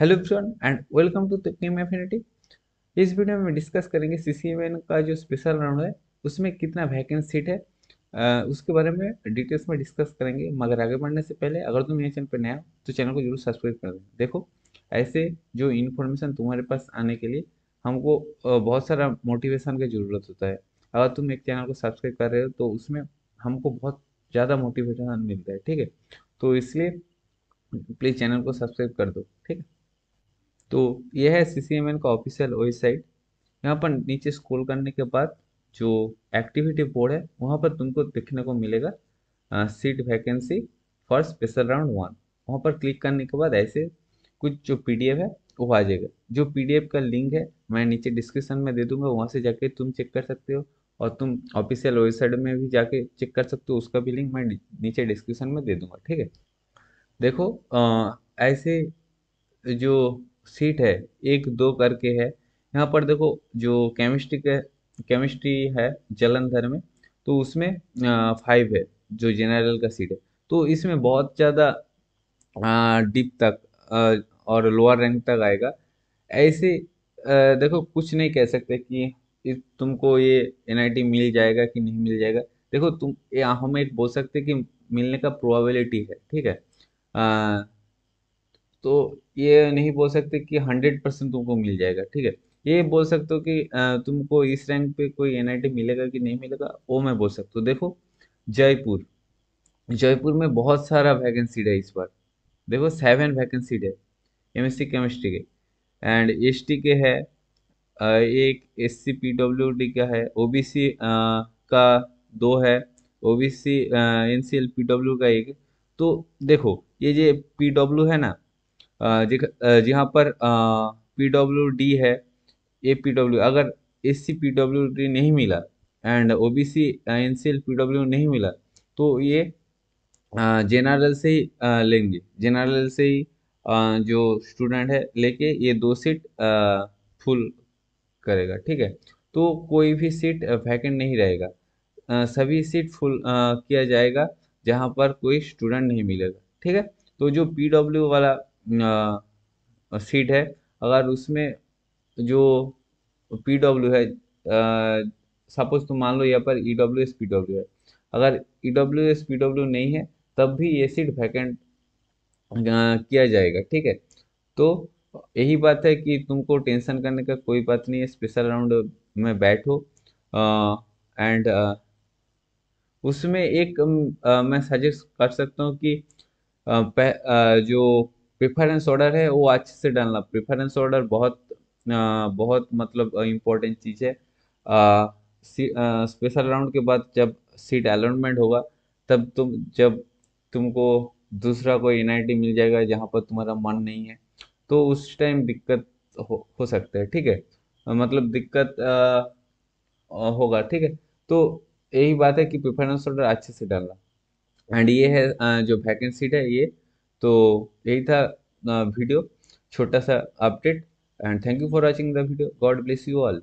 hello everyone and welcome to Game Affinity इस video में discuss करेंगे सी सी का जो स्पेशल राउंड है उसमें कितना वैकेंसी सीट है आ, उसके बारे में डिटेल्स में डिस्कस करेंगे मगर आगे बढ़ने से पहले अगर तुम ये चैनल पर नया हो तो चैनल को जरूर सब्सक्राइब कर देना देखो ऐसे जो इन्फॉर्मेशन तुम्हारे पास आने के लिए हमको बहुत सारा मोटिवेशन की ज़रूरत होता है अगर तुम एक चैनल को सब्सक्राइब कर रहे हो तो उसमें हमको बहुत ज़्यादा मोटिवेशन मिलता है ठीक है तो इसलिए प्लीज़ चैनल को सब्सक्राइब कर दो ठीक है तो यह है सी का ऑफिशियल वेबसाइट यहाँ पर नीचे स्क्रॉल करने के बाद जो एक्टिविटी बोर्ड है वहाँ पर तुमको देखने को मिलेगा seat vacancy for special round one वहाँ पर क्लिक करने के बाद ऐसे कुछ जो पीडीएफ है वो आ जाएगा जो पीडीएफ का लिंक है मैं नीचे डिस्क्रिप्शन में दे दूंगा वहाँ से जाके तुम चेक कर सकते हो और तुम ऑफिशियल वेबसाइट में भी जाके चेक कर सकते हो उसका भी लिंक मैं नीचे डिस्क्रिप्शन में दे दूंगा ठीक है देखो आ, ऐसे जो सीट है एक दो करके है यहाँ पर देखो जो केमिस्ट्री के केमिस्ट्री है जलंधर में तो उसमें फाइव है जो जनरल का सीट है तो इसमें बहुत ज़्यादा डीप तक आ, और लोअर रैंक तक आएगा ऐसे आ, देखो कुछ नहीं कह सकते कि तुमको ये एन मिल जाएगा कि नहीं मिल जाएगा देखो तुम ये हम एक बोल सकते कि मिलने का प्रोबेबिलिटी है ठीक है आ, तो ये नहीं बोल सकते कि हंड्रेड परसेंट तुमको मिल जाएगा ठीक है ये बोल सकते हो कि तुमको इस रैंक पे कोई एन मिलेगा कि नहीं मिलेगा वो मैं बोल सकता हूँ देखो जयपुर जयपुर में बहुत सारा वैकेंसी है इस बार देखो सेवन वैकेंसी है एम केमिस्ट्री के एंड एस के है एक S C P W D का है ओ बी सी का दो है O B C N C L P W का एक तो देखो ये जो पी डब्ल्यू है ना जहाँ पर पी डब्ल्यू डी है ए पी डब्ल्यू अगर S C P W D नहीं मिला and O B C N C L P W नहीं मिला तो ये जेनरल से ही लेंगे जेनरल से ही जो स्टूडेंट है लेके ये दो सीट फुल करेगा ठीक है तो कोई भी सीट वैकेंट नहीं रहेगा सभी सीट फुल किया जाएगा जहाँ पर कोई स्टूडेंट नहीं मिलेगा ठीक है तो जो पी वाला सीट है अगर उसमें जो पी डब्ल्यू है सपोज तुम मान लो यहाँ पर E W S P W है अगर E W S P W नहीं है तब भी ये सीट वैकेंट किया जाएगा ठीक है तो यही बात है कि तुमको टेंशन करने का कोई बात नहीं है स्पेशल राउंड में बैठो एंड उसमें एक आ, मैं सजेस्ट कर सकता हूँ कि आ, आ, जो प्रिफरेंस ऑर्डर है वो अच्छे से डालना प्रिफरेंस ऑर्डर बहुत आ, बहुत मतलब इम्पोर्टेंट चीज़ है स्पेशल राउंड के बाद जब सीट अलॉटमेंट होगा तब तुम जब तुमको दूसरा कोई एन मिल जाएगा जहाँ पर तुम्हारा मन नहीं है तो उस टाइम दिक्कत हो, हो सकता है ठीक है मतलब दिक्कत आ, होगा ठीक है तो यही बात है कि प्रिफरेंस ऑर्डर अच्छे से डालना एंड ये है जो वैकेंसी सीट है ये तो यही था वीडियो छोटा सा update and thank you for watching the video God bless you all